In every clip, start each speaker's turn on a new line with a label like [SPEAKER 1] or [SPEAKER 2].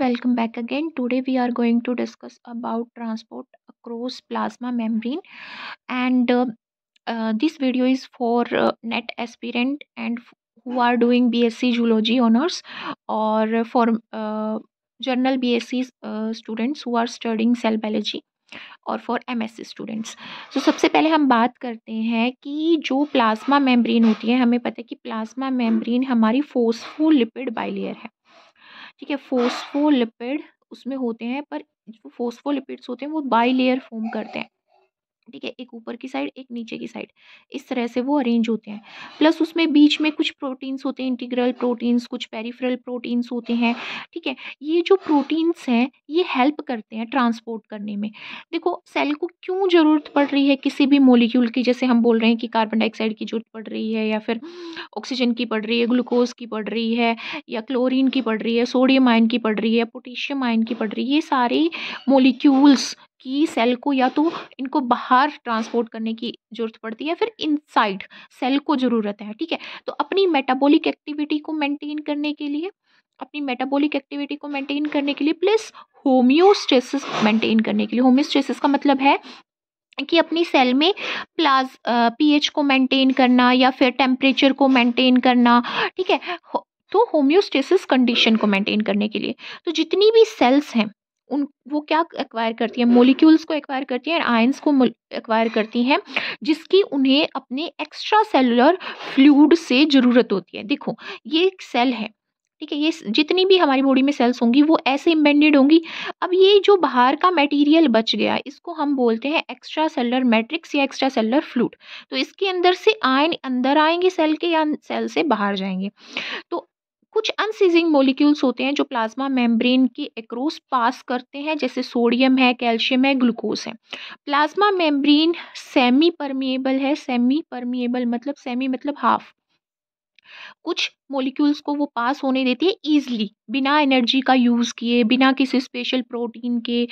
[SPEAKER 1] Welcome back again. Today we are going to discuss about transport across plasma membrane and uh, uh, this video is for uh, net aspirant and who are doing BSc Zoology honors or for journal BSc students who are studying cell biology और for M S students तो सबसे पहले हम बात करते हैं कि जो प्लाज्मा मेम्ब्रेन होती है हमें पता है कि प्लाज्मा मेम्ब्रेन हमारी फोस्फोलिपिड बाइलेयर है ठीक है फोस्फोलिपिड उसमें होते हैं पर जो फोस्फोलिपिड्स होते हैं वो बाई लेयर फॉर्म करते हैं ठीक है एक ऊपर की साइड एक नीचे की साइड इस तरह से वो अरेंज होते हैं प्लस उसमें बीच में कुछ प्रोटीन्स होते हैं इंटीग्रल प्रोटीन्स कुछ पेरीफ्रल प्रोटीन्स होते हैं ठीक है ये जो प्रोटीन्स हैं ये हेल्प करते हैं ट्रांसपोर्ट करने में देखो सेल को क्यों ज़रूरत पड़ रही है किसी भी मोलिक्यूल की जैसे हम बोल रहे हैं कि कार्बन डाइऑक्साइड की जरूरत पड़ रही है या फिर ऑक्सीजन की पड़ रही है ग्लूकोज की पड़ रही है या क्लोरीन की पड़ रही है सोडियम आयन की पड़ रही है पोटेशियम आयन की पड़ रही है ये सारे मोलिक्यूल्स की सेल को या तो इनको बाहर ट्रांसपोर्ट करने की ज़रूरत पड़ती है फिर इनसाइड सेल को ज़रूरत है ठीक है तो अपनी मेटाबॉलिक एक्टिविटी को मेंटेन करने के लिए अपनी मेटाबॉलिक एक्टिविटी को मेंटेन करने के लिए प्लस होम्योस्टेसिस मेंटेन करने के लिए होम्योस्टेसिस का मतलब है कि अपनी सेल में प्लाज पीएच को मेंटेन करना या फिर टेम्परेचर को मेंटेन करना ठीक है तो होम्योस्टेसिस कंडीशन को मेंटेन करने के लिए तो जितनी भी सेल्स हैं उन वो क्या एक्वायर करती है मोलिक्यूल्स को एक्वायर करती हैं आयंस को एक्वायर करती हैं जिसकी उन्हें अपने एक्स्ट्रा सेलुलर फ्लूड से ज़रूरत होती है देखो ये एक सेल है ठीक है ये जितनी भी हमारी बॉडी में सेल्स होंगी वो ऐसे इम्बेंडेड होंगी अब ये जो बाहर का मटेरियल बच गया इसको हम बोलते हैं एक्स्ट्रा सेलर मैट्रिक्स या एक्स्ट्रा सेलर फ्लूड तो इसके अंदर से आयन अंदर आएंगे सेल के या सेल से बाहर जाएंगे तो कुछ अनसीजिंग मोलिक्यूल्स होते हैं जो प्लाज्मा मेम्ब्रेन के एक्रोस पास करते हैं जैसे सोडियम है कैल्शियम है ग्लूकोज है प्लाज्मा मेम्ब्रेन सेमी परमिएबल है सेमी परमिएबल मतलब सेमी मतलब हाफ कुछ मॉलिक्यूल्स को वो पास होने देती है ईजली बिना एनर्जी का यूज़ किए बिना किसी स्पेशल प्रोटीन के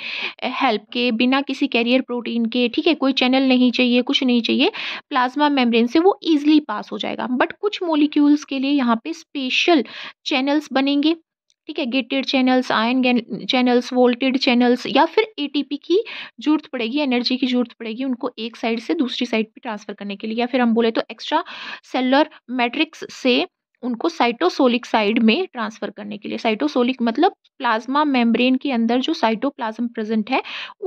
[SPEAKER 1] हेल्प के बिना किसी कैरियर प्रोटीन के ठीक है कोई चैनल नहीं चाहिए कुछ नहीं चाहिए प्लाज्मा मेम्ब्रेन से वो ईजिली पास हो जाएगा बट कुछ मॉलिक्यूल्स के लिए यहाँ पे स्पेशल चैनल्स बनेंगे ठीक है gated channels ion channels voltage channels या फिर एटीपी की जरूरत पड़ेगी एनर्जी की जरूरत पड़ेगी उनको एक साइड से दूसरी साइड पे ट्रांसफ़र करने के लिए या फिर हम बोले तो एक्स्ट्रा सेलर मैट्रिक्स से उनको साइटोसोलिक साइड में ट्रांसफ़र करने के लिए साइटोसोलिक मतलब प्लाज्मा मेम्ब्रेन के अंदर जो साइटोप्लाज्म प्रेजेंट है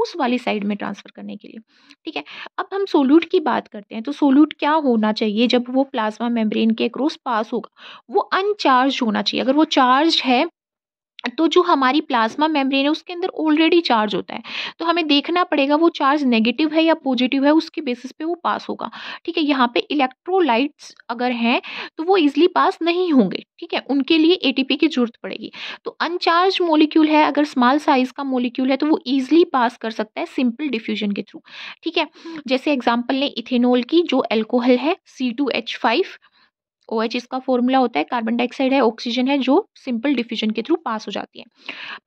[SPEAKER 1] उस वाली साइड में ट्रांसफ़र करने के लिए ठीक है अब हम सोल्यूट की बात करते हैं तो सोल्यूट क्या होना चाहिए जब वो प्लाज्मा मेम्ब्रेन के क्रॉस पास होगा वो अनचार्ज होना चाहिए अगर वो चार्ज है तो जो हमारी प्लाज्मा मेम्ब्रेन है उसके अंदर ऑलरेडी चार्ज होता है तो हमें देखना पड़ेगा वो चार्ज नेगेटिव है या पॉजिटिव है उसके बेसिस पे वो पास होगा ठीक है यहाँ पे इलेक्ट्रोलाइट्स अगर हैं तो वो इजिली पास नहीं होंगे ठीक है उनके लिए एटीपी की जरूरत पड़ेगी तो अनचार्ज मोलिक्यूल है अगर स्मॉल साइज का मोलिक्यूल है तो वो ईजिली पास कर सकता है सिंपल डिफ्यूजन के थ्रू ठीक है जैसे एग्जाम्पल लें इथेनॉल की जो एल्कोहल है C two H five O H इसका फॉर्मूला होता है कार्बन डाइऑक्साइड है ऑक्सीजन है जो सिंपल डिफ्यूजन के थ्रू पास हो जाती है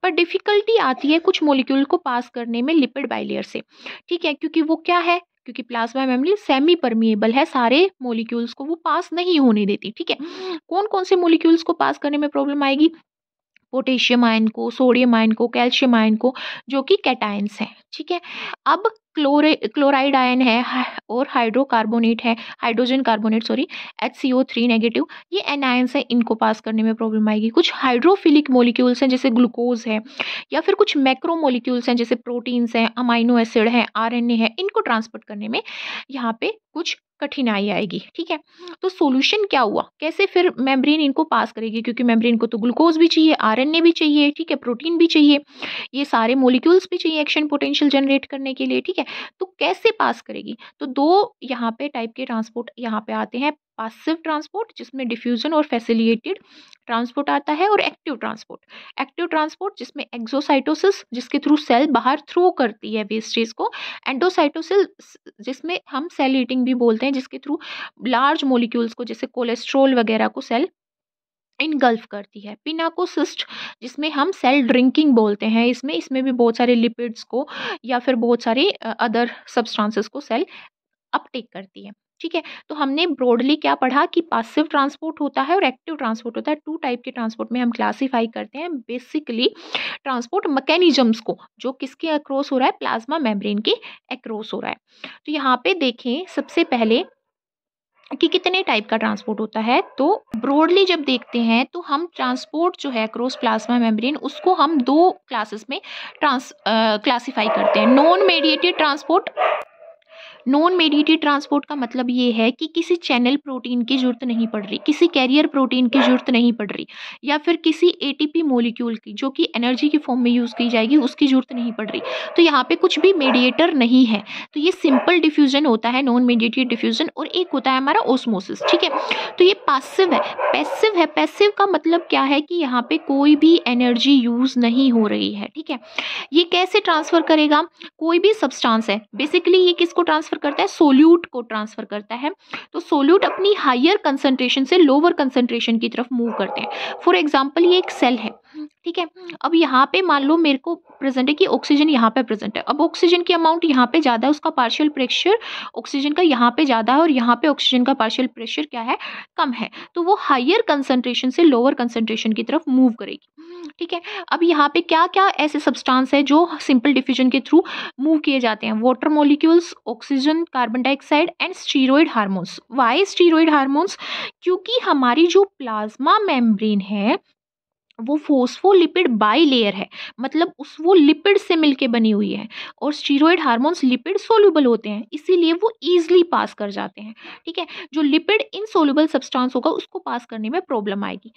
[SPEAKER 1] पर डिफ़िकल्टी आती है कुछ मोलिक्यूल को पास करने में लिपिड बाइलेयर से ठीक है क्योंकि वो क्या है क्योंकि प्लाज्मा मेम्ब्रेन सेमी परमिएबल है सारे मोलिक्यूल्स को वो पास नहीं होने देती ठीक है कौन कौन से मोलिक्यूल्स को पास करने में प्रॉब्लम आएगी पोटेशियम आयन को सोडियम आयन को कैल्शियम आयन को जो कि कैटाइंस हैं ठीक है अब क्लोरे क्लोराइड आयन है और हाइड्रोकार्बोनेट है hydrogen carbonate sorry H C O three negative ये एनायंस हैं इनको पास करने में प्रॉब्लम आएगी कुछ हाइड्रोफिलिक मोलिक्यूल्स हैं जैसे ग्लूकोज है या फिर कुछ मैक्रो मोलिक्यूल्स हैं जैसे प्रोटीन्स हैं अमाइनो एसिड हैं आर एन ए है इनको ट्रांसपोर्ट करने में यहाँ पे कुछ कठिनाई आएगी ठीक है तो सोल्यूशन क्या हुआ कैसे फिर मेम्ब्रेन इनको पास करेगी क्योंकि मेम्ब्रेन को तो ग्लूकोज भी चाहिए आरएनए भी चाहिए ठीक है प्रोटीन भी चाहिए ये सारे मोलिक्यूल्स भी चाहिए एक्शन पोटेंशियल जनरेट करने के लिए ठीक है है तो कैसे पास करेगी तो दो यहाँ पे टाइप के ट्रांसपोर्ट यहाँ पे आते हैं पासिव ट्रांसपोर्ट जिसमें डिफ्यूजन और फैसिलिएटेड ट्रांसपोर्ट आता है और एक्टिव ट्रांसपोर्ट एक्टिव ट्रांसपोर्ट जिसमें एक्जोसाइटोसिस जिसके थ्रू सेल बाहर थ्रो करती है वेस्टेज को एंडोसाइटोसिस जिसमें हम सेल ईटिंग भी बोलते हैं जिसके थ्रू लार्ज मोलिक्यूल्स को जैसे कोलेस्ट्रोल वगैरह को सेल इनगल्फ करती है पिनाकोसिस्ट जिसमें हम सेल ड्रिंकिंग बोलते हैं इसमें इसमें भी बहुत सारे लिपिड्स को या फिर बहुत सारे अदर सब्सटेंसेस को सेल अपटेक करती है ठीक है तो हमने ब्रॉडली क्या पढ़ा कि पासिव ट्रांसपोर्ट होता है और एक्टिव ट्रांसपोर्ट होता है टू टाइप के ट्रांसपोर्ट में हम क्लासीफाई करते हैं बेसिकली ट्रांसपोर्ट मैकेनिज्म्स को जो किसके अक्रॉस हो रहा है प्लाज्मा मेम्ब्रेन के अक्रॉस हो रहा है तो यहाँ पे देखें सबसे पहले कि कितने टाइप का ट्रांसपोर्ट होता है तो ब्रॉडली जब देखते हैं तो हम ट्रांसपोर्ट जो है क्रॉस प्लाज्मा मेम्ब्रेन उसको हम दो क्लासेस में ट्रांस क्लासीफाई करते हैं non mediated transport non mediated transport का मतलब ये है कि किसी चैनल प्रोटीन की जरूरत नहीं पड़ रही किसी कैरियर प्रोटीन की जरूरत नहीं पड़ रही या फिर किसी एटीपी मोलिक्यूल की जो कि एनर्जी के फॉर्म में यूज़ की जाएगी उसकी जरूरत नहीं पड़ रही तो यहाँ पे कुछ भी मेडिएटर नहीं है तो ये सिंपल डिफ्यूजन होता है नॉन मेडिएटेड डिफ्यूजन और एक होता है हमारा ओसमोसिस ठीक है तो ये पासिव है पैसिव है पैसिव का मतलब क्या है कि यहाँ पे कोई भी एनर्जी यूज़ नहीं हो रही है ठीक है ये कैसे ट्रांसफ़र करेगा कोई भी सब्सटेंस है बेसिकली ये किसको ट्रांसफर ट्रांसफर करता है सोल्यूट को ट्रांसफर करता है तो सोल्यूट अपनी हायर कंसनट्रेशन से लोअर कंसनट्रेशन की तरफ मूव करते हैं फॉर एग्जाम्पल ये एक सेल है ठीक है अब यहाँ पे मान लो मेरे को प्रेजेंट है कि ऑक्सीजन यहाँ पे प्रेजेंट है अब ऑक्सीजन की अमाउंट यहाँ पे ज़्यादा है उसका पार्शियल प्रेशर ऑक्सीजन का यहाँ पे ज़्यादा है और यहाँ पे ऑक्सीजन का पार्शियल प्रेशर क्या है कम है तो वो हायर कंसेंट्रेशन से लोअर कंसेंट्रेशन की तरफ मूव करेगी ठीक है अब यहाँ पे क्या क्या ऐसे सब्सटेंस है जो सिंपल डिफ्यूजन के थ्रू मूव किए जाते हैं water molecules oxygen carbon dioxide and steroid hormones why steroid hormones क्योंकि हमारी जो प्लाज्मा मेम्ब्रेन है वो फोस्फोलिपिड बाई लेयर है मतलब उस वो लिपिड से मिलके बनी हुई है और स्टीरोइड हार्मोन्स लिपिड सोल्यूबल होते हैं इसीलिए वो ईजिली पास कर जाते हैं ठीक है जो लिपिड सोल्यूबल सब्सटेंस होगा उसको पास करने में प्रॉब्लम आएगी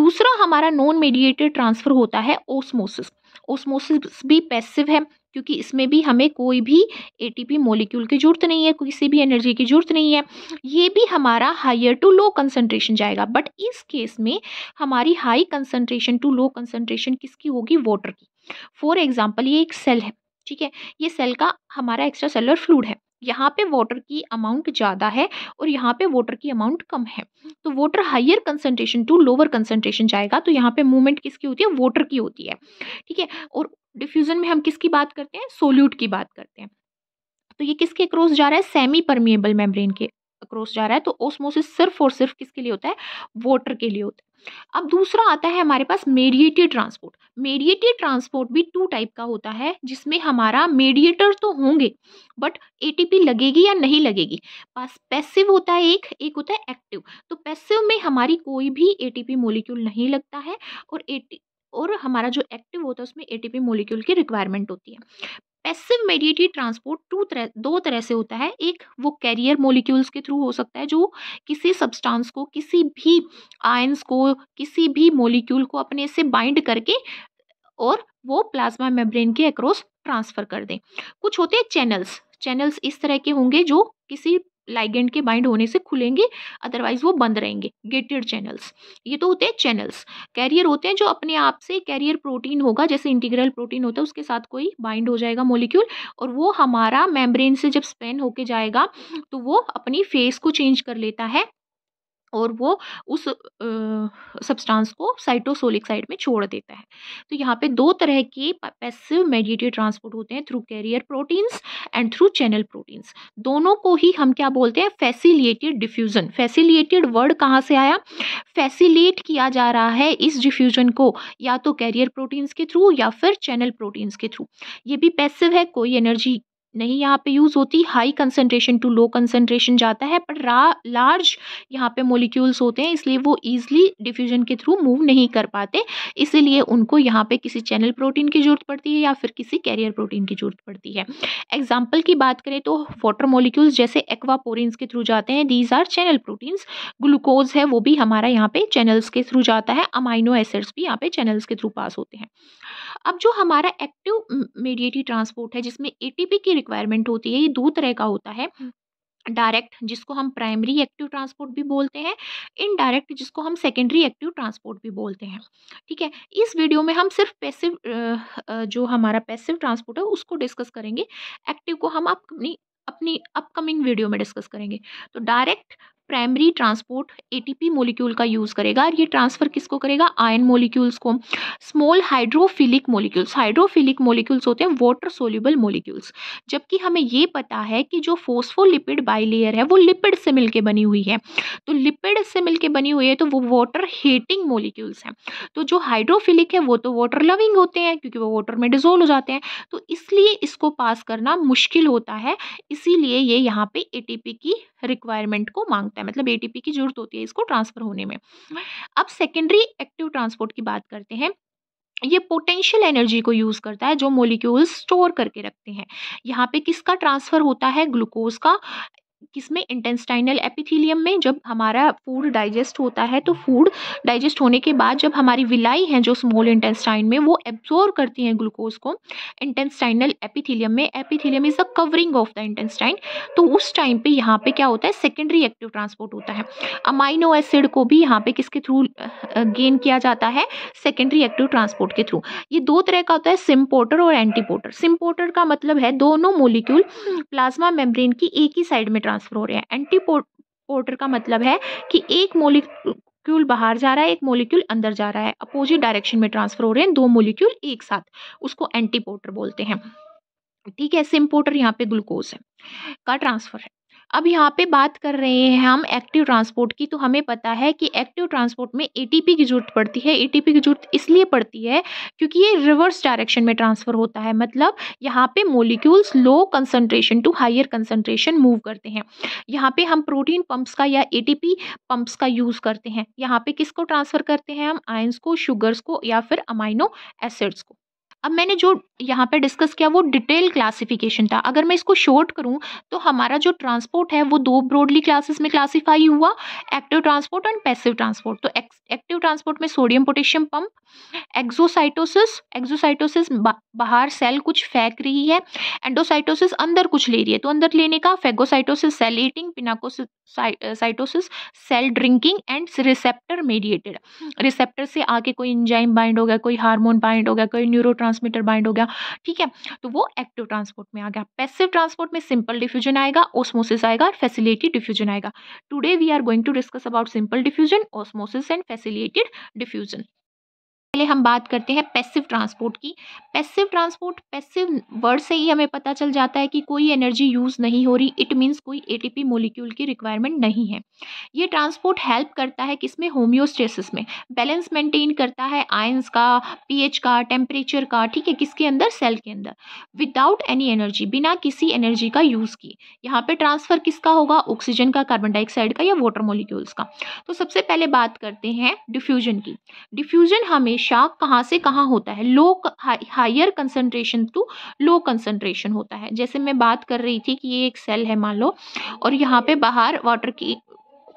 [SPEAKER 1] दूसरा हमारा नॉन मेडिएटेड ट्रांसफ़र होता है ओसमोसिस ओसमोसिस भी पैसिव है क्योंकि इसमें भी हमें कोई भी ए मॉलिक्यूल की ज़रूरत नहीं है किसी भी एनर्जी की ज़रूरत नहीं है ये भी हमारा हाइयर टू लो कंसनट्रेशन जाएगा बट इस केस में हमारी high concentration to low concentration किसकी होगी वाटर की फॉर एग्जाम्पल ये एक सेल है ठीक है ये सेल का हमारा एक्स्ट्रा सेलर फ्लूड है यहाँ पे वाटर की अमाउंट ज़्यादा है और यहाँ पे वाटर की अमाउंट कम है तो water higher concentration to lower concentration जाएगा तो यहाँ पे मूवमेंट किसकी होती है वाटर की होती है ठीक है और डिफ्यूज़न में हम किसकी बात करते हैं सोल्यूट की बात करते हैं तो ये किसके अक्रॉस जा रहा है सेमी परमिएबल मेम्ब्रेन के अक्रॉस जा रहा है तो ओस्मोसिस सिर्फ और सिर्फ किसके लिए होता है वाटर के लिए होता है अब दूसरा आता है हमारे पास मेडिएटेड ट्रांसपोर्ट मेडिएटेड ट्रांसपोर्ट भी टू टाइप का होता है जिसमें हमारा मेडिएटर तो होंगे बट एटीपी लगेगी या नहीं लगेगी पास पैसिव होता है एक एक होता है एक्टिव तो पैसिव में हमारी कोई भी एटीपी मॉलिक्यूल नहीं लगता है और और हमारा जो एक्टिव होता है उसमें एटीपी मोलिक्यूल की रिक्वायरमेंट होती है पैसिव मेडिएटेड ट्रांसपोर्ट टू तरह दो तरह से होता है एक वो कैरियर मोलिक्यूल्स के थ्रू हो सकता है जो किसी सब्सटेंस को किसी भी आयंस को किसी भी मोलिक्यूल को अपने से बाइंड करके और वो प्लाज्मा मेम्ब्रेन के अक्रॉस ट्रांसफ़र कर दें कुछ होते हैं चैनल्स चैनल्स इस तरह के होंगे जो किसी लाइगेंड के बाइंड होने से खुलेंगे अदरवाइज वो बंद रहेंगे गेटेड चैनल्स ये तो होते हैं चैनल्स कैरियर होते हैं जो अपने आप से कैरियर प्रोटीन होगा जैसे इंटीग्रल प्रोटीन होता है उसके साथ कोई बाइंड हो जाएगा मोलिक्यूल और वो हमारा मेम्ब्रेन से जब स्पेन होके जाएगा तो वो अपनी फेस को चेंज कर लेता है और वो उस सब्सटेंस को साइटोसोलिक साइड में छोड़ देता है तो यहाँ पे दो तरह के पैसिव मेडिएटेड ट्रांसपोर्ट होते हैं through carrier proteins and through channel proteins दोनों को ही हम क्या बोलते हैं फैसिलिएटेड डिफ्यूज़न फैसिलिएटेड वर्ड कहाँ से आया फैसिलेट किया जा रहा है इस डिफ्यूज़न को या तो कैरियर प्रोटीन्स के थ्रू या फिर चैनल प्रोटीन्स के थ्रू ये भी पैसिव है कोई एनर्जी नहीं यहाँ पे यूज़ होती high concentration to low concentration जाता है पर रा लार्ज यहाँ पे मोलिक्यूल्स होते हैं इसलिए वो ईजिली डिफ्यूजन के थ्रू मूव नहीं कर पाते इसीलिए उनको यहाँ पे किसी चैनल प्रोटीन की ज़रूरत पड़ती है या फिर किसी कैरियर प्रोटीन की ज़रूरत पड़ती है एग्जाम्पल की बात करें तो वाटर मोलिक्यूल्स जैसे एक्वापोरिन्स के थ्रू जाते हैं these are channel proteins glucose है वो भी हमारा यहाँ पे चैनल्स के थ्रू जाता है अमाइनो एसिड्स भी यहाँ पे चैनल्स के थ्रू पास होते हैं अब जो हमारा एक्टिव मीडिएटी ट्रांसपोर्ट है जिसमें एटीपी की रिक्वायरमेंट होती है ये दो तरह का होता है डायरेक्ट हम्म। जिसको हम प्राइमरी एक्टिव ट्रांसपोर्ट भी बोलते हैं इनडायरेक्ट जिसको हम सेकेंडरी एक्टिव ट्रांसपोर्ट भी बोलते हैं ठीक है इस वीडियो में हम सिर्फ पैसिव जो हमारा पैसिव ट्रांसपोर्ट है उसको डिस्कस करेंगे एक्टिव को हम अपनी अपनी अपकमिंग वीडियो में डिस्कस करेंगे तो direct primary transport ATP molecule का यूज़ करेगा और ये ट्रांसफ़र किसको करेगा आयन मोलिक्यूल्स को small hydrophilic molecules hydrophilic molecules होते हैं वाटर सोल्यूबल मोलिक्यूल्स जबकि हमें ये पता है कि जो फोस्फोलिपिड बाईलेयर है वो लिपिड से मिलकर बनी हुई है तो लिपिड से मिलकर बनी हुई है तो वो वाटर हीटिंग मोलिक्यूल्स हैं तो जो हाइड्रोफिलिक है वो तो वाटर लविंग होते हैं क्योंकि वो वाटर में डिजोल्व हो जाते हैं तो इसलिए इसको पास करना मुश्किल होता है इसीलिए ये यहाँ पे एटीपी की रिक्वायरमेंट को मांगता है है मतलब एटीपी की जरूरत होती है इसको ट्रांसफर होने में हाँ। अब सेकेंडरी एक्टिव ट्रांसपोर्ट की बात करते हैं ये पोटेंशियल एनर्जी को यूज़ करता है जो मोलिक्यूल्स स्टोर करके रखते हैं यहाँ पे किसका ट्रांसफ़र होता है ग्लूकोज का किसमें इंटेस्टाइनल एपिथीलियम में जब हमारा फूड डाइजेस्ट होता है तो फूड डाइजेस्ट होने के बाद जब हमारी विलाई हैं जो स्मॉल इंटेस्टाइन में वो एब्जॉर्व करती हैं ग्लूकोज को इंटेस्टाइनल एपिथीलियम में epithelium is the covering of the intestine तो उस टाइम पे यहाँ पे क्या होता है सेकेंडरी एक्टिव ट्रांसपोर्ट होता है अमाइनो एसिड को भी यहाँ पे किसके थ्रू गेन किया जाता है सेकेंडरी एक्टिव ट्रांसपोर्ट के थ्रू ये दो तरह का होता है सिम्पोर्टर और एंटीपोर्टर सिम्पोर्टर का मतलब है दोनों मोलिक्यूल प्लाज्मा मेम्ब्रेन की एक ही साइड में ट्रांसफर हो रहे हैं एंटी पोर्टर का मतलब है कि एक मोलिक्यूल बाहर जा रहा है एक मोलिक्यूल अंदर जा रहा है अपोजिट डायरेक्शन में ट्रांसफर हो रहे हैं दो मोलिक्यूल एक साथ उसको एंटीपोर्टर बोलते हैं ठीक है सिम्पोर्टर यहाँ पे ग्लूकोज है का ट्रांसफर है अब यहाँ पे बात कर रहे हैं हम एक्टिव ट्रांसपोर्ट की तो हमें पता है कि एक्टिव ट्रांसपोर्ट में एटीपी की जरूरत पड़ती है एटीपी की जरूरत इसलिए पड़ती है क्योंकि ये रिवर्स डायरेक्शन में ट्रांसफ़र होता है मतलब यहाँ पे molecules low concentration to higher concentration move करते हैं यहाँ पे हम प्रोटीन पम्प्स का या ए पम्प्स का यूज़ करते हैं यहाँ पे किसको ट्रांसफ़र करते हैं हम आयंस को शुगर्स को या फिर अमाइनो एसिड्स को अब मैंने जो यहाँ पे डिस्कस किया वो डिटेल क्लासिफिकेशन था अगर मैं इसको शॉर्ट करूँ तो हमारा जो ट्रांसपोर्ट है वो दो ब्रॉडली क्लासेस में क्लासीफाई हुआ active transport and passive transport तो एक्टिव ट्रांसपोर्ट में sodium potassium pump exocytosis exocytosis बाहर सेल कुछ फेंक रही है एंडोसाइटोसिस अंदर कुछ ले रही है तो अंदर लेने का phagocytosis cell eating pinocytosis cell drinking and receptor mediated receptor से आके कोई इंजाइम बाइंड हो गया कोई हार्मोन बाइंड हो गया कोई न्यूरो ट्रांसमीटर बाइंड हो गया ठीक है तो वो एक्टिव ट्रांसपोर्ट में आ गया पैसिव ट्रांसपोर्ट में सिंपल डिफ्यूजन आएगा ओसमोसिस आएगा और फैसिलिटेड डिफ्यूजन आएगा today we are going to discuss about simple diffusion osmosis and facilitated diffusion पहले हम बात करते हैं पैसिव ट्रांसपोर्ट की पैसिव ट्रांसपोर्ट पैसिव वर्ड से ही हमें पता चल जाता है कि कोई एनर्जी यूज़ नहीं हो रही इट मींस कोई एटीपी मोलिक्यूल की रिक्वायरमेंट नहीं है ये ट्रांसपोर्ट हेल्प करता है किसमें होम्योस्टेसिस में बैलेंस मेंटेन करता है आयंस का पीएच का टेम्परेचर का ठीक है किसके अंदर सेल के अंदर विदाउट एनी एनर्जी बिना किसी एनर्जी का यूज़ किए यहाँ पर ट्रांसफ़र किसका होगा ऑक्सीजन का कार्बन डाइऑक्साइड का या वाटर मोलिक्यूल्स का तो सबसे पहले बात करते हैं डिफ्यूजन की डिफ्यूजन हमेशा शार्क कहाँ से कहाँ होता है low higher concentration to low concentration होता है जैसे मैं बात कर रही थी कि ये एक सेल है मान लो और यहाँ पे बाहर वाटर की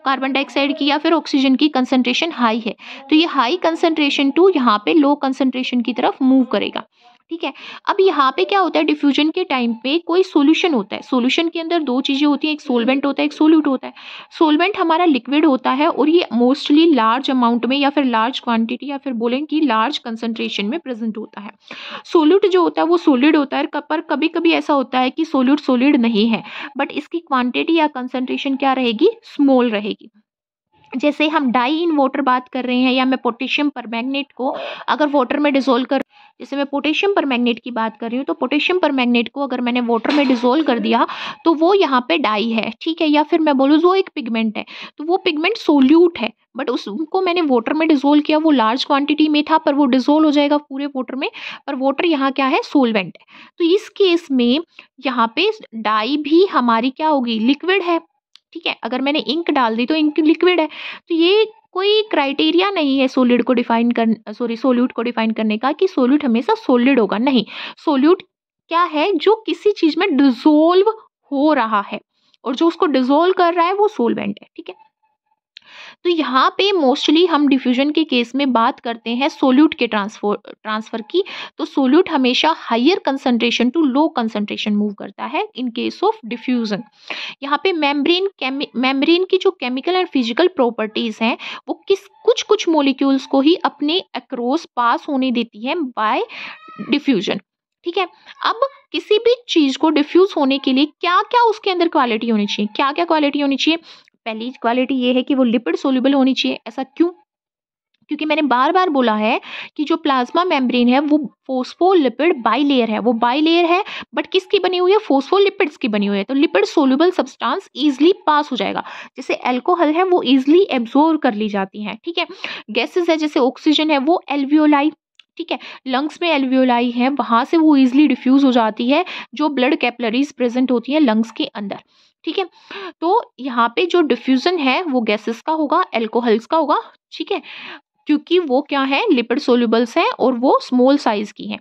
[SPEAKER 1] कार्बन डाइऑक्साइड की या फिर ऑक्सीजन की कंसनट्रेशन हाई है तो ये हाई कंसनट्रेशन टू यहाँ पे लो कंसनट्रेशन की तरफ मूव करेगा ठीक है अब यहाँ पे क्या होता है डिफ्यूजन के टाइम पे कोई सोल्यूशन होता है सोल्यूशन के अंदर दो चीज़ें होती हैं एक सोलवेंट हम्म। होता है एक सोल्यूट होता है सोलवेंट हमारा लिक्विड होता है और ये मोस्टली लार्ज अमाउंट में या फिर लार्ज क्वांटिटी या फिर बोलें कि लार्ज कंसनट्रेशन में प्रेजेंट होता है सोल्यूट जो होता है वो सोलिड होता है पर कभी कभी ऐसा होता है कि सोल्यूट सोलिड नहीं है बट इसकी क्वान्टिटी या कंसेंट्रेशन क्या रहेगी स्मॉल रहेगी जैसे हम डाई इन वाटर बात कर रहे हैं या मैं पोटेशियम पर को अगर वाटर में डिजोल्व कर जैसे मैं पोटेशियम पर मैग्नेट की बात कर रही हूँ तो पोटेशियम पर मैग्नेट को अगर मैंने वाटर में डिजोल्व कर दिया तो वो यहाँ पे डाई है ठीक है या फिर मैं बोलूँ वो एक पिगमेंट है तो वो पिगमेंट सोल्यूट है बट उसको मैंने वाटर में डिजोल्व किया वो लार्ज क्वांटिटी में था पर वो डिजोल्व हो जाएगा पूरे वाटर में पर वाटर यहाँ क्या है सोलवेंट है तो इस केस में यहाँ पे डाई भी हमारी क्या होगी लिक्विड है ठीक है अगर मैंने इंक डाल दी तो इंक लिक्विड है तो ये कोई क्राइटेरिया नहीं है सोलिड को डिफाइन कर सॉरी सोल्यूट को डिफाइन करने का कि सोल्यूट हमेशा सोलिड होगा नहीं सोल्यूट क्या है जो किसी चीज़ में डिजोल्व हो रहा है और जो उसको डिजोल्व कर रहा है वो सोलवेंट है ठीक है तो यहाँ पे मोस्टली हम डिफ्यूजन के केस में बात करते हैं सोल्यूट के ट्रांसफर ट्रांसफ़र की तो सोल्यूट हमेशा higher concentration to low concentration move करता है इन केस ऑफ डिफ्यूज़न यहाँ पे मेम्ब्रेन मेम्ब्रेन की जो केमिकल एंड फिजिकल प्रॉपर्टीज़ हैं वो किस कुछ कुछ मोलिक्यूल्स को ही अपने अक्रोस पास होने देती है बाय डिफ्यूजन ठीक है अब किसी भी चीज़ को डिफ्यूज़ होने के लिए क्या क्या उसके अंदर क्वालिटी होनी चाहिए क्या क्या क्वालिटी होनी चाहिए पहली क्वालिटी ये है कि वो लिपिड सोल्यूबल होनी चाहिए ऐसा क्यों क्योंकि मैंने बार बार बोला है कि जो प्लाज्मा मेम्ब्रेन है वो फोस्फोलिपिड बाई लेयर है वो बाई लेयर है बट किसकी बनी हुई है फोस्फोलिपिड्स की बनी हुई है तो lipid soluble substance easily pass हो जाएगा जैसे एल्कोहल है वो ईजिली एब्जोर्व कर ली जाती हैं ठीक है गैसेज है जैसे ऑक्सीजन है वो एल्वियोलाई ठीक है लंग्स में एल्वियोलाई है वहाँ से वो ईजिली डिफ्यूज़ हो जाती है जो ब्लड कैपलरीज प्रेजेंट होती हैं लंग्स के अंदर ठीक है तो यहाँ पे जो डिफ्यूज़न है वो गैसेस का होगा एल्कोहल्स का होगा ठीक है क्योंकि वो क्या है लिपिड सोल्यूबल्स हैं और वो स्मॉल साइज़ की हैं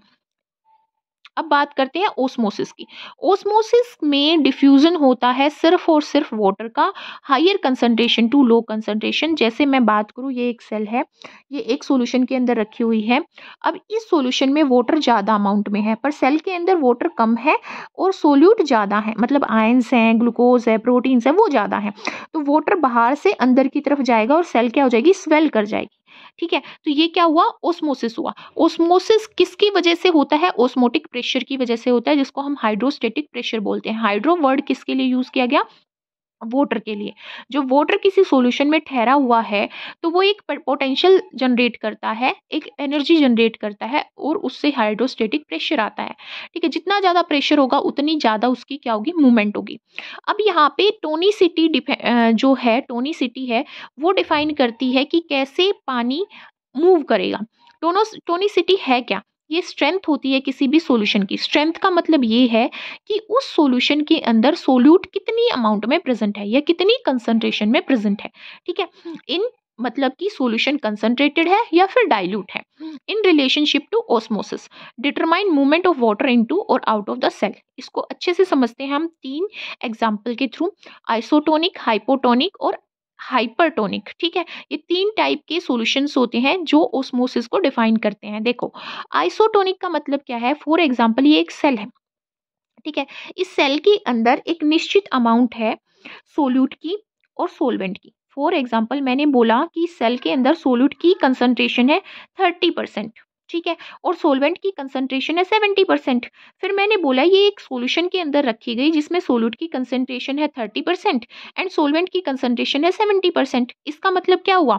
[SPEAKER 1] अब बात करते हैं ओस्मोसिस की ओस्मोसिस में डिफ्यूज़न होता है सिर्फ और सिर्फ वाटर का higher concentration to low concentration जैसे मैं बात करूँ ये एक सेल है ये एक सोल्यूशन के अंदर रखी हुई है अब इस सोल्यूशन में वाटर ज़्यादा अमाउंट में है पर सेल के अंदर वाटर कम है और सोल्यूट ज़्यादा है मतलब आयंस हैं ग्लूकोज है प्रोटीन्स है वो ज़्यादा है तो वाटर बाहर से अंदर की तरफ जाएगा और सेल क्या हो जाएगी स्वेल कर जाएगी ठीक है तो ये क्या हुआ ओस्मोसिस हुआ ओस्मोसिस किसकी वजह से होता है ओस्मोटिक प्रेशर की वजह से होता है जिसको हम हाइड्रोस्टेटिक प्रेशर बोलते हैं हाइड्रो वर्ड किसके लिए यूज किया गया वोटर के लिए जो वोटर किसी सॉल्यूशन में ठहरा हुआ है तो वो एक पोटेंशियल जनरेट करता है एक एनर्जी जनरेट करता है और उससे हाइड्रोस्टेटिक प्रेशर आता है ठीक है जितना ज़्यादा प्रेशर होगा उतनी ज़्यादा उसकी क्या होगी मूवमेंट होगी अब यहाँ पे टोनी सिटी जो है टोनी सिटी है वो डिफाइन करती है कि कैसे पानी मूव करेगा टोनो टोनी सिटी है क्या ये स्ट्रेंथ होती है किसी भी सॉल्यूशन की स्ट्रेंथ का मतलब ये है कि उस सॉल्यूशन के अंदर सोल्यूट कितनी अमाउंट में प्रेजेंट है या कितनी कंसंट्रेशन में प्रेजेंट है ठीक है इन मतलब कि सॉल्यूशन कंसंट्रेटेड है या फिर डाइल्यूट है in relationship to osmosis determine movement of water into और आउट ऑफ द सेल इसको अच्छे से समझते हैं हम तीन एग्जाम्पल के थ्रू आइसोटोनिक हाइपोटोनिक और हाइपरटोनिक ठीक है ये तीन टाइप के सॉल्यूशंस होते हैं जो ओस्मोसिस को डिफाइन करते हैं देखो आइसोटोनिक का मतलब क्या है फॉर एग्जांपल ये एक सेल है ठीक है इस सेल के अंदर एक निश्चित अमाउंट है सोल्यूट की और सोलवेंट की फॉर एग्जाम्पल मैंने बोला कि सेल के अंदर सोल्यूट की कंसनट्रेशन है थर्टी परसेंट ठीक है और सोलवेंट की कंसनट्रेशन है सेवेंटी परसेंट फिर मैंने बोला ये एक सोल्यूशन के अंदर रखी गई जिसमें सोलूट की कंसनट्रेशन है थर्टी परसेंट एंड सोलवेंट की कंसनट्रेशन है सेवेंटी परसेंट इसका मतलब क्या हुआ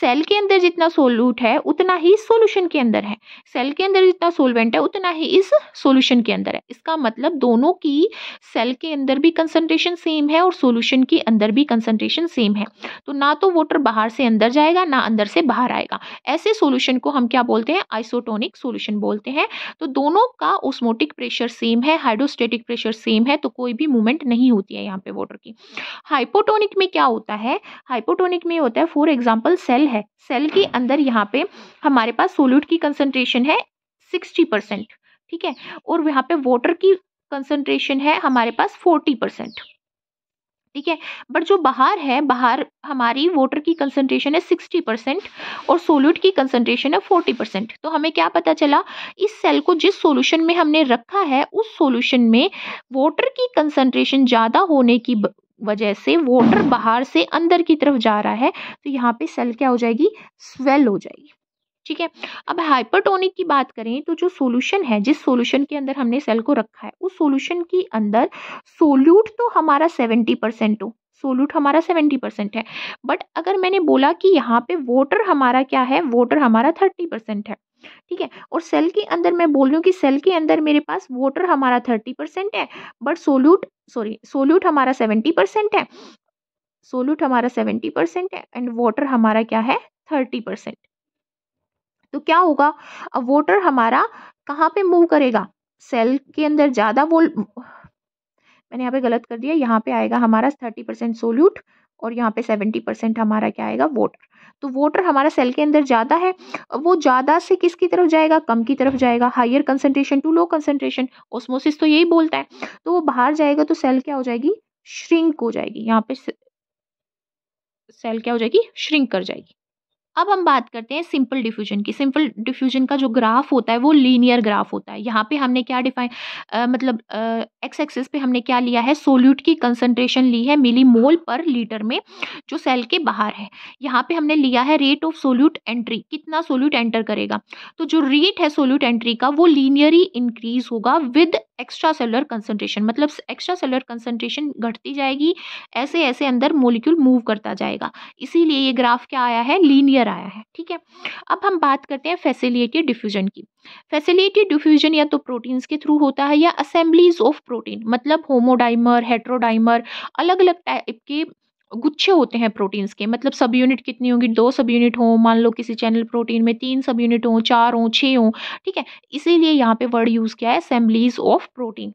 [SPEAKER 1] सेल के अंदर जितना सोलूट है उतना ही सोल्यूशन के अंदर है सेल के अंदर जितना सोलवेंट है उतना ही इस सोल्यूशन के अंदर है इसका मतलब दोनों की सेल के अंदर भी कंसनट्रेशन सेम है और सोल्यूशन के अंदर भी कंसनट्रेशन सेम है तो ना तो वोटर बाहर से अंदर जाएगा ना अंदर से बाहर आएगा ऐसे सोल्यूशन को हम क्या बोलते हैं आइसो आइसोटोनिक सोल्यूशन बोलते हैं तो दोनों का ओस्मोटिक प्रेशर सेम है हाइड्रोस्टेटिक प्रेशर सेम है तो कोई भी मूवमेंट नहीं होती है यहाँ पे वाटर की हाइपोटोनिक में क्या होता है हाइपोटोनिक में होता है फॉर एग्जाम्पल सेल है सेल के अंदर यहाँ पे हमारे पास सोल्यूट की कंसेंट्रेशन है सिक्सटी परसेंट ठीक है और यहाँ पे वाटर की कंसेंट्रेशन है हमारे पास फोर्टी परसेंट ठीक है बट जो बाहर है बाहर हमारी वाटर की कंसनट्रेशन है सिक्सटी परसेंट और सोल्यूट की कंसनट्रेशन है फोर्टी परसेंट तो हमें क्या पता चला इस सेल को जिस सोल्यूशन में हमने रखा है उस सोल्यूशन में वाटर की कंसनट्रेशन ज़्यादा होने की वजह से वाटर बाहर से अंदर की तरफ जा रहा है तो यहाँ पे सेल क्या हो जाएगी स्वेल हो जाएगी ठीक है अब हाइपरटोनिक की बात करें तो जो सोल्यूशन है जिस सोल्यूशन के अंदर हमने सेल को रखा है उस सोल्यूशन के अंदर सोल्यूट तो हमारा सेवेंटी परसेंट हो सोल्यूट हमारा सेवेंटी परसेंट है बट अगर मैंने बोला कि यहाँ पे वोटर हमारा क्या है वोटर हमारा थर्टी परसेंट है ठीक है और सेल के अंदर मैं बोल रही हूँ कि सेल के अंदर मेरे पास वोटर हमारा थर्टी परसेंट है बट सोल्यूट सॉरी सोल्यूट हमारा सेवेंटी परसेंट है सोल्यूट हमारा सेवेंटी परसेंट है एंड वाटर हमारा क्या है थर्टी परसेंट तो क्या होगा अब वोटर हमारा कहाँ पे मूव करेगा सेल के अंदर ज़्यादा वो मैंने यहाँ पे गलत कर दिया यहाँ पे आएगा हमारा थर्टी परसेंट सोल्यूट और यहाँ पे सेवेंटी परसेंट हमारा क्या आएगा वोटर तो वोटर हमारा सेल के अंदर ज़्यादा है वो ज़्यादा से किसकी तरफ जाएगा कम की तरफ जाएगा higher concentration to low concentration osmosis तो यही बोलता है तो वो बाहर जाएगा तो सेल क्या हो जाएगी श्रिंक हो जाएगी यहाँ पे सेल क्या हो जाएगी श्रिंक कर जाएगी अब हम बात करते हैं सिंपल डिफ्यूजन की सिंपल डिफ्यूजन का जो ग्राफ होता है वो लीनियर ग्राफ होता है यहाँ पे हमने क्या डिफाइन मतलब एक्स एक्सिस पे हमने क्या लिया है सोल्यूट की कंसनट्रेशन ली है मिली मोल पर लीटर में जो सेल के बाहर है यहाँ पे हमने लिया है रेट ऑफ सोल्यूट एंट्री कितना सोल्यूट एंटर करेगा तो जो रेट है सोल्यूट एंट्री का वो लीनियरली इंक्रीज होगा विद एक्स्ट्रा सेलर कंसनट्रेशन मतलब एक्स्ट्रा सेलर कंसनट्रेशन घटती जाएगी ऐसे ऐसे अंदर मोलिक्यूल मूव करता जाएगा इसीलिए ये ग्राफ क्या आया है लीनियर अंदर आया है ठीक है अब हम बात करते हैं फैसिलिटेड डिफ्यूजन की फैसिलिटेड डिफ्यूजन या तो प्रोटीन्स के थ्रू होता है या असेंबलीज ऑफ प्रोटीन मतलब होमोडाइमर हेट्रोडाइमर अलग अलग टाइप के गुच्छे होते हैं प्रोटीन्स के मतलब सब यूनिट कितनी होंगी दो सब यूनिट हों मान लो किसी चैनल प्रोटीन में तीन सब यूनिट हों चार हों छः हों ठीक है इसीलिए यहाँ पे वर्ड यूज़ किया है असेंबलीज ऑफ प्रोटीन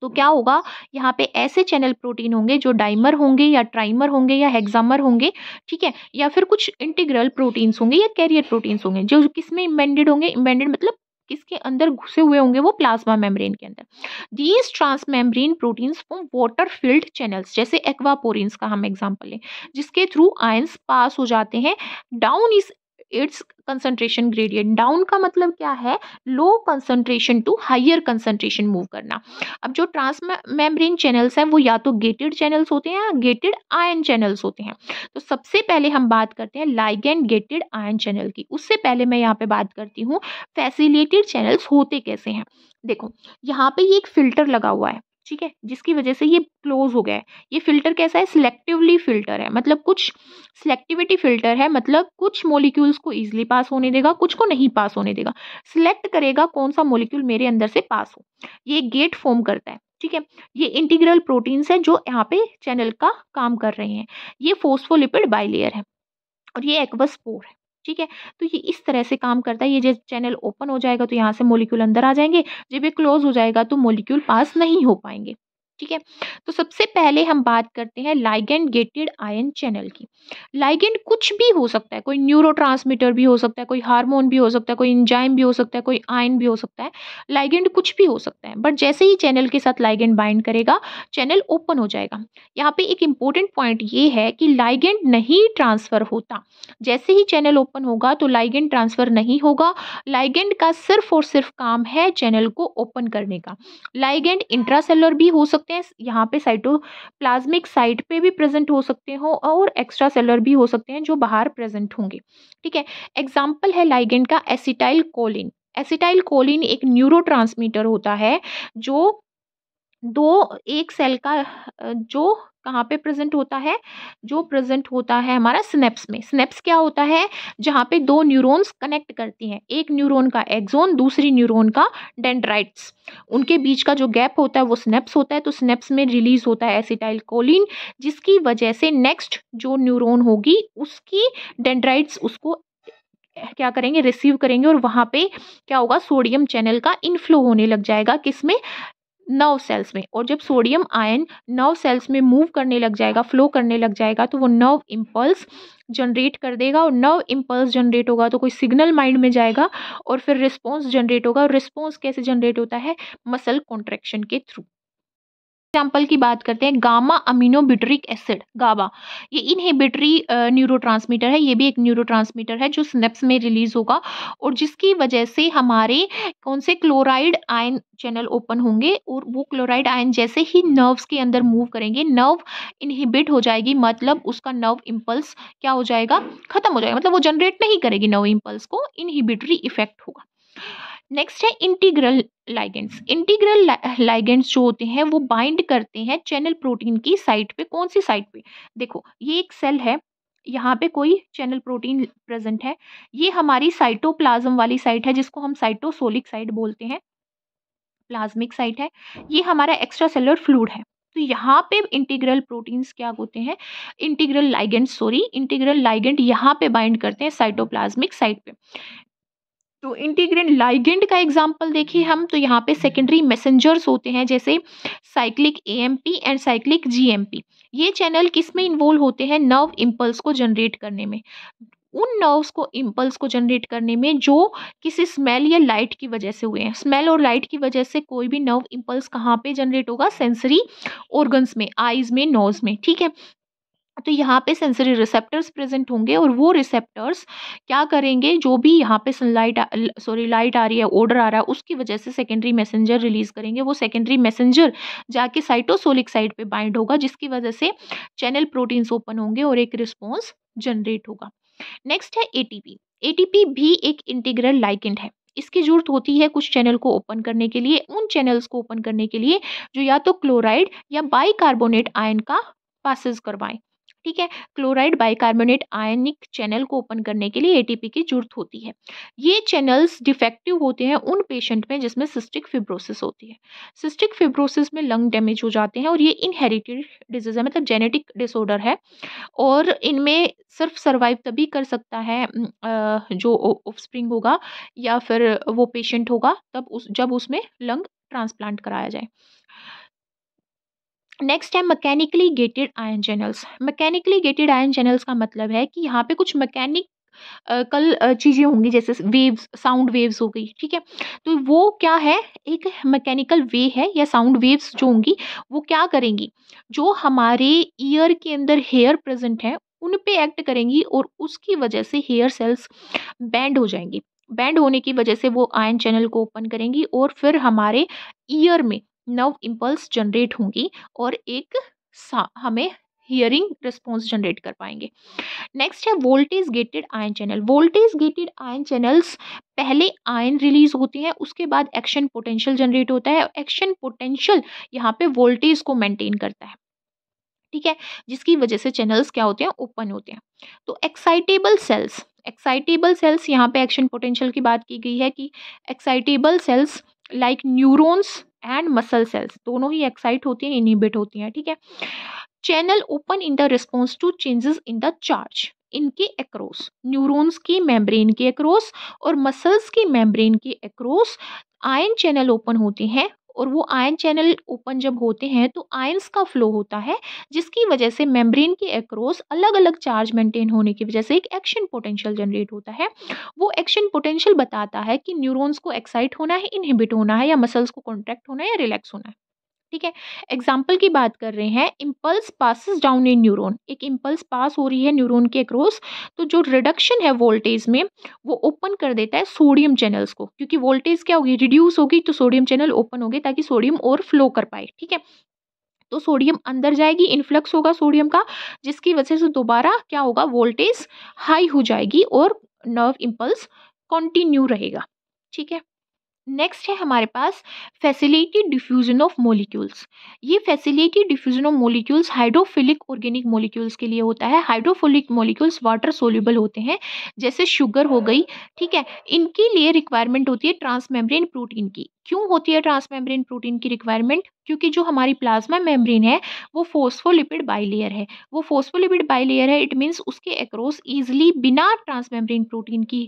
[SPEAKER 1] तो क्या होगा यहाँ पे ऐसे चैनल प्रोटीन होंगे जो डाइमर होंगे या ट्राइमर होंगे या हेक्सामर होंगे ठीक है या फिर कुछ इंटीग्रल प्रोटीन्स होंगे या कैरियर प्रोटीन्स होंगे जो किसमें इम्बेंडेड होंगे इम्बेंडेड मतलब किसके अंदर घुसे हुए होंगे वो प्लाज्मा मेम्ब्रेन के अंदर these transmembrane proteins form water filled channels जैसे एक्वापोरिन्स का हम एग्जांपल लें जिसके थ्रू आयंस पास हो जाते हैं डाउन इस इट्स कंसनट्रेशन ग्रेडियंट डाउन का मतलब क्या है low concentration to higher concentration move करना अब जो ट्रांस मेम्ब्रेन चैनल्स हैं वो या तो गेटेड चैनल्स होते हैं या गेटेड आयन चैनल्स होते हैं तो सबसे पहले हम बात करते हैं लाइगेंड गेटेड आयन चैनल की उससे पहले मैं यहाँ पे बात करती हूँ फैसिलेटेड चैनल्स होते कैसे हैं देखो यहाँ पे ये एक फिल्टर लगा हुआ है ठीक है जिसकी वजह से ये क्लोज हो गया है ये फिल्टर कैसा है सिलेक्टिवली फिल्टर है मतलब कुछ सिलेक्टिविटी फिल्टर है मतलब कुछ मोलिक्यूल्स को ईजिली पास होने देगा कुछ को नहीं पास होने देगा सिलेक्ट करेगा कौन सा मोलिक्यूल मेरे अंदर से पास हो ये गेट फॉर्म करता है ठीक है ये इंटीग्रल प्रोटीन्स है जो यहाँ पे चैनल का काम कर रहे हैं ये फोस्फोलिपिड बाईलेयर है और ये एक्वस पोर है ठीक है तो ये इस तरह से काम करता है ये जब चैनल ओपन हो जाएगा तो यहाँ से मोलिक्यूल अंदर आ जाएंगे जब ये क्लोज हो जाएगा तो मोलिक्यूल पास नहीं हो पाएंगे ठीक है तो सबसे पहले हम बात करते हैं लाइगेंड गेटेड आयन चैनल की लाइगेंड कुछ भी हो सकता है कोई न्यूरो भी हो सकता है कोई हार्मोन भी हो सकता है कोई इंजाइम भी हो सकता है कोई आयन भी हो सकता है लाइगेंड कुछ भी हो सकता है बट जैसे ही चैनल के साथ लाइगेंड बाइंड करेगा चैनल ओपन हो जाएगा यहाँ पे एक इंपॉर्टेंट पॉइंट ये है कि लाइगेंड नहीं ट्रांसफ़र होता जैसे ही चैनल ओपन होगा तो लाइगेंड ट्रांसफ़र नहीं होगा लाइगेंड का सिर्फ और सिर्फ काम है चैनल को ओपन करने का लाइगेंड इंट्रासेलर भी हो सकता सकते हैं यहाँ पे साइटोप्लाज्मिक साइट पे भी प्रेजेंट हो सकते हो और एक्स्ट्रा सेलर भी हो सकते हैं जो बाहर प्रेजेंट होंगे ठीक है एग्जाम्पल है लाइगेंड का एसिटाइल कोलिन एसिटाइल कोलिन एक न्यूरो होता है जो दो एक सेल का जो कहाँ पे प्रेजेंट होता है जो प्रेजेंट होता है हमारा स्नेप्स में स्नेप्स क्या होता है जहाँ पे दो न्यूरॉन्स कनेक्ट करती हैं एक न्यूरॉन का एक्जोन दूसरी न्यूरॉन का डेंड्राइट्स उनके बीच का जो गैप होता है वो स्नेप्स होता है तो स्नेप्स में रिलीज होता है एसिटाइल कोलिन जिसकी वजह से नेक्स्ट जो न्यूरोन होगी उसकी डेंड्राइट्स उसको क्या करेंगे रिसीव करेंगे और वहाँ पे क्या होगा सोडियम चैनल का इनफ्लो होने लग जाएगा किसमें नर्व सेल्स में और जब सोडियम आयन नर्व सेल्स में मूव करने लग जाएगा फ्लो करने लग जाएगा तो वो नर्व इम्पल्स जनरेट कर देगा और नर्व इम्पल्स जनरेट होगा तो कोई सिग्नल माइंड में जाएगा और फिर रिस्पॉन्स जनरेट होगा और रिस्पॉन्स कैसे जनरेट होता है मसल कॉन्ट्रेक्शन के थ्रू एग्जाम्पल की बात करते हैं gamma amino butyric acid GABA ये इनहेबिटरी न्यूरो है ये भी एक न्यूरो है जो स्नेप्स में रिलीज होगा और जिसकी वजह से हमारे कौन से क्लोराइड आयन चैनल ओपन होंगे और वो क्लोराइड आयन जैसे ही नर्व्स के अंदर मूव करेंगे नर्व इनहिबिट हो जाएगी मतलब उसका नर्व इम्पल्स क्या हो जाएगा खत्म हो जाएगा मतलब वो जनरेट नहीं करेगी नर्व इम्पल्स को इनहिबिटरी इफेक्ट होगा नेक्स्ट है इंटीग्रल लाइगेंड्स इंटीग्रल लाइगेंड्स जो होते हैं वो बाइंड करते हैं चैनल प्रोटीन की साइट पे कौन सी साइट पे देखो ये एक सेल है यहाँ पे कोई चैनल प्रोटीन प्रेजेंट है ये हमारी साइटोप्लाज्म वाली साइट है जिसको हम साइटोसोलिक साइट बोलते हैं प्लाज्मिक साइट है ये हमारा एक्स्ट्रा सेलर फ्लूड है तो यहाँ पे इंटीग्रल प्रोटीन्स क्या होते हैं integral ligand sorry integral ligand यहाँ पे बाइंड करते हैं साइटोप्लाज्मिक साइट पे तो इंटीग्रिन लाइगेंड का एग्जाम्पल देखिए हम तो यहाँ पे सेकेंडरी मैसेंजर्स होते हैं जैसे cyclic AMP and cyclic GMP ये चैनल किस में इन्वॉल्व होते हैं नर्व इम्पल्स को जनरेट करने में उन नर्व्स को इम्पल्स को जनरेट करने में जो किसी स्मेल या लाइट की वजह से हुए हैं स्मेल और लाइट की वजह से कोई भी नर्व इम्पल्स कहाँ पे जनरेट होगा सेंसरी ऑर्गन्स में आईज में नोज में ठीक है तो यहाँ पे सेंसरी रिसेप्टर्स प्रेजेंट होंगे और वो रिसेप्टर्स क्या करेंगे जो भी यहाँ पे सनलाइट सॉरी लाइट आ रही है ऑर्डर आ रहा है उसकी वजह से सेकेंडरी मैसेंजर रिलीज करेंगे वो सेकेंडरी मैसेंजर जाके साइटोसोलिक साइड पे बाइंड होगा जिसकी वजह से चैनल प्रोटीन्स ओपन होंगे और एक रिस्पॉन्स जनरेट होगा नेक्स्ट है ए एटीपी भी एक इंटीग्रल लाइकेंड है इसकी जरूरत होती है कुछ चैनल को ओपन करने के लिए उन चैनल्स को ओपन करने के लिए जो या तो क्लोराइड या बाइकार्बोनेट आयन का पासिस करवाएं ठीक है क्लोराइड बाइकार्बोनेट आयनिक चैनल को ओपन करने के लिए एटीपी की जरूरत होती है ये चैनल्स डिफेक्टिव होते हैं उन पेशेंट में जिसमें सिस्टिक फिब्रोसिस होती है सिस्टिक फिब्रोसिस में लंग डैमेज हो जाते हैं और ये इनहेरिटेड डिजीज़ है मतलब जेनेटिक डिसऑर्डर है और इनमें सिर्फ सर्वाइव तभी कर सकता है जो स्प्रिंग होगा या फिर वो पेशेंट होगा तब उस जब उसमें लंग ट्रांसप्लांट कराया जाए नेक्स्ट है mechanically gated ion channels mechanically gated ion channels का मतलब है कि यहाँ पे कुछ मैकेनिक कल चीज़ें होंगी जैसे वेव्स साउंड वेव्स हो गई ठीक है तो वो क्या है एक मैकेनिकल वे है या साउंड वेव्स जो होंगी वो क्या करेंगी जो हमारे ईयर के अंदर हेयर प्रेजेंट है उन पे एक्ट करेंगी और उसकी वजह से हेयर सेल्स बैंड हो जाएंगी बैंड होने की वजह से वो आयन चैनल को ओपन करेंगी और फिर हमारे ईयर में नव इम्पल्स जनरेट होंगी और एक हमें हियरिंग रिस्पॉन्स जनरेट कर पाएंगे नेक्स्ट है voltage gated ion channel voltage gated ion channels पहले आयन रिलीज होते हैं उसके बाद एक्शन पोटेंशियल जनरेट होता है एक्शन पोटेंशियल यहाँ पे वोल्टेज को मेंटेन करता है ठीक है जिसकी वजह से चैनल्स क्या होते हैं ओपन होते हैं तो एक्साइटेबल सेल्स एक्साइटेबल सेल्स यहाँ पे एक्शन पोटेंशियल की बात की गई है कि excitable cells like neurons and muscle cells दोनों ही एक्साइट होती हैं इनिबिट होती हैं ठीक है channel open in the response to changes in the charge इनके एक्रोस न्यूरोन्स की मेम्ब्रेन के एक्रोस और मसल्स की मेम्ब्रेन के एक्रोस आयन चैनल ओपन होते हैं और वो आयन चैनल ओपन जब होते हैं तो आयन्स का फ्लो होता है जिसकी वजह से मेम्ब्रेन के एक्रोस अलग अलग चार्ज मेंटेन होने की वजह से एक एक्शन पोटेंशियल जनरेट होता है वो एक्शन पोटेंशियल बताता है कि न्यूरोन्स को एक्साइट होना है इनहिबिट होना है या मसल्स को कॉन्ट्रैक्ट होना है या रिलैक्स होना है ठीक है एग्जाम्पल की बात कर रहे हैं impulse passes down in neuron एक इम्पल्स पास हो रही है न्यूरोन के अक्रॉस तो जो रिडक्शन है वोल्टेज में वो ओपन कर देता है सोडियम चैनल्स को क्योंकि वोल्टेज क्या होगी रिड्यूस होगी तो सोडियम चैनल ओपन हो गए ताकि सोडियम और फ्लो कर पाए ठीक है तो सोडियम अंदर जाएगी इन्फ्लक्स होगा सोडियम का जिसकी वजह से दोबारा क्या होगा वोल्टेज हाई हो जाएगी और नर्व इम्पल्स कंटिन्यू रहेगा ठीक है नेक्स्ट है हमारे पास फैसिलिटी डिफ्यूजन ऑफ मोलिक्यूल्स ये facility diffusion of molecules hydrophilic organic molecules के लिए होता है हाइड्रोफिलिक मोलिक्यूल्स वाटर सोल्यूबल होते हैं जैसे शुगर हो गई ठीक है इनके लिए रिक्वायरमेंट होती है ट्रांसमेम्ब्रेन प्रोटीन की क्यों होती है ट्रांसमेम्ब्रेन प्रोटीन की रिक्वायरमेंट क्योंकि जो हमारी प्लाज्मा मेम्ब्रेन है वो फोस्फोलिपिड बाइलेयर है वो फोस्फोलिपिड बाइलेयर है इट मीन्स उसके एक्रोस ईजिली बिना ट्रांसमेम्ब्रेन प्रोटीन की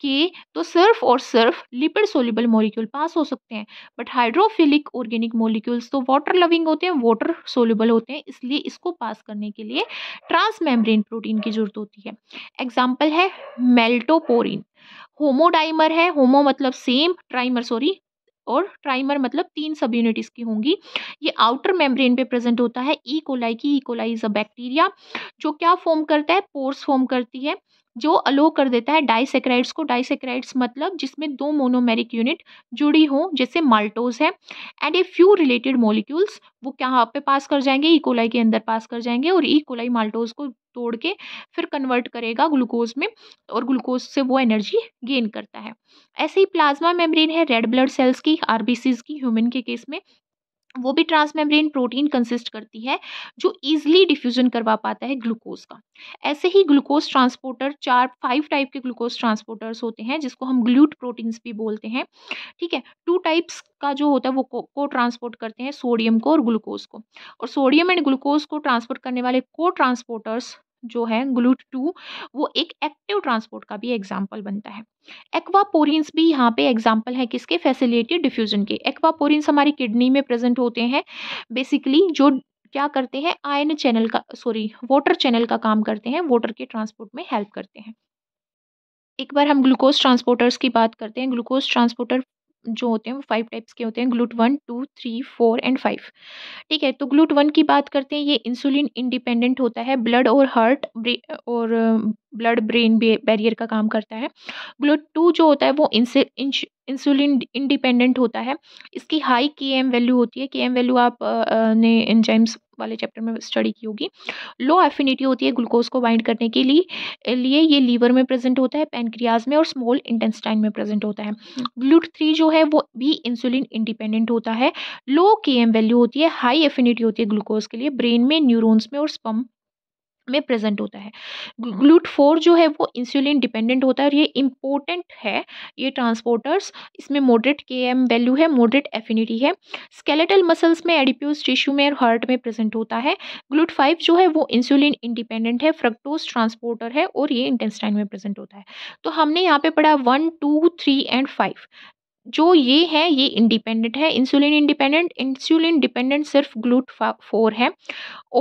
[SPEAKER 1] के तो सिर्फ और सिर्फ लिपिड सोलिबल मॉलिक्यूल पास हो सकते हैं बट हाइड्रोफिलिक ऑर्गेनिक मॉलिक्यूल्स तो वाटर लविंग होते हैं वाटर सोलिबल होते हैं इसलिए इसको पास करने के लिए ट्रांसमेम्ब्रेन प्रोटीन की जरूरत होती है एग्जाम्पल है मेल्टोपोरिन होमोडाइमर है होमो मतलब सेम ट्राइमर सॉरी और ट्राइमर मतलब तीन सब यूनिट इसकी होंगी ये आउटर मेम्ब्रेन पे प्रेजेंट होता है ई e. कोलाई की E coli is a bacteria जो क्या फॉर्म करता है पोर्स फॉर्म करती है जो अलो कर देता है डाइसेक्राइड्स को डाइसेक्राइड्स मतलब जिसमें दो मोनोमेरिक यूनिट जुड़ी हो जैसे माल्टोज है and a few related molecules वो क्या पे पास कर जाएंगे ई e. कोलाई के अंदर पास कर जाएंगे और ई कोलाई माल्टोज को तोड़ के फिर कन्वर्ट करेगा ग्लूकोज में और ग्लूकोज से वो एनर्जी गेन करता है ऐसे ही प्लाज्मा मेम्ब्रेन है रेड ब्लड सेल्स की आरबीसीज की ह्यूमन के केस में वो भी ट्रांसमेम्ब्रेन प्रोटीन कंसिस्ट करती है जो ईजिली डिफ्यूजन करवा पाता है ग्लूकोज का ऐसे ही ग्लूकोज ट्रांसपोर्टर चार फाइव टाइप के ग्लूकोज ट्रांसपोर्टर्स होते हैं जिसको हम ग्लूट प्रोटीन्स भी बोलते हैं ठीक है टू टाइप्स का जो होता है वो को, को ट्रांसपोर्ट करते हैं सोडियम को और ग्लूकोज को और सोडियम एंड ग्लूकोज को ट्रांसपोर्ट करने वाले को ट्रांसपोर्टर्स जो है ग्लूट टू वो एक एक्टिव ट्रांसपोर्ट का भी एग्जाम्पल बनता है एक्वापोरिन्स भी यहाँ पे एग्जाम्पल है किसके फैसिलिटेड डिफ्यूजन के एक्वापोरिन्स हमारी किडनी में प्रेजेंट होते हैं बेसिकली जो क्या करते हैं आयन चैनल का सॉरी वाटर चैनल का काम करते हैं वाटर के ट्रांसपोर्ट में हेल्प करते हैं एक बार हम ग्लूकोज ट्रांसपोर्टर्स की बात करते हैं ग्लूकोज ट्रांसपोर्टर जो होते हैं वो फाइव टाइप्स के होते हैं GLUT one two three four and five ठीक है तो ग्लूट वन की बात करते हैं ये इंसुलिन इंडिपेंडेंट होता है ब्लड और हार्ट और ब्लड ब्रेन बैरियर का काम करता है ग्लूट टू जो होता है वो इंसुलिन इंडिपेंडेंट होता है इसकी हाई के एम वैल्यू होती है के एम वैल्यू आप ने एंजाइम्स वाले चैप्टर में स्टडी की होगी लो एफिनिटी होती है ग्लूकोज को बाइंड करने के लिए लिए ये लीवर में प्रेजेंट होता है पेनक्रियाज में और स्मॉल इंटेस्टाइन में प्रेजेंट होता है ग्लूट थ्री जो है वो भी इंसुलिन इंडिपेंडेंट होता है लो के वैल्यू होती है हाई एफिनिटी होती है ग्लूकोज के लिए ब्रेन में न्यूरोन्स में और स्पम में प्रेजेंट होता है ग्लूट फोर जो है वो इंसुलिन डिपेंडेंट होता है और ये इम्पोर्टेंट है ये ट्रांसपोर्टर्स इसमें मोडरेट के एम वैल्यू है मोडरेट एफिनिटी है स्केलेटल मसल्स में एडिप्यूज टिश्यू में और हार्ट में प्रेजेंट होता है ग्लूट फाइव जो है वो इंसुलिन इंडिपेंडेंट है फ्रक्टोज ट्रांसपोर्टर है और ये इंटेस्टाइन में प्रेजेंट होता है तो हमने यहाँ पे पढ़ा one two three and five जो ये है ये इंडिपेंडेंट है इंसुलिन इंडिपेंडेंट इंसुलिन डिपेंडेंट सिर्फ ग्लूट फोर है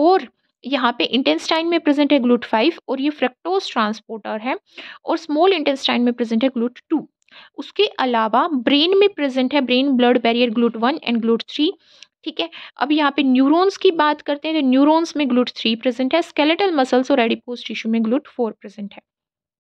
[SPEAKER 1] और यहाँ पे इंटेस्टाइन में प्रेजेंट है ग्लूट फाइव और ये फ्रेक्टोज ट्रांसपोर्टर है और स्मॉल इंटेस्टाइन में प्रेजेंट है ग्लूट टू उसके अलावा ब्रेन में प्रेजेंट है brain blood barrier GLUT one and GLUT three ठीक है अब यहाँ पे न्यूरॉन्स की बात करते हैं तो न्यूरॉन्स में ग्लूट थ्री प्रेजेंट है स्केलेटल मसल्स और एडिपोज टिश्यू में ग्लूट फोर प्रेजेंट है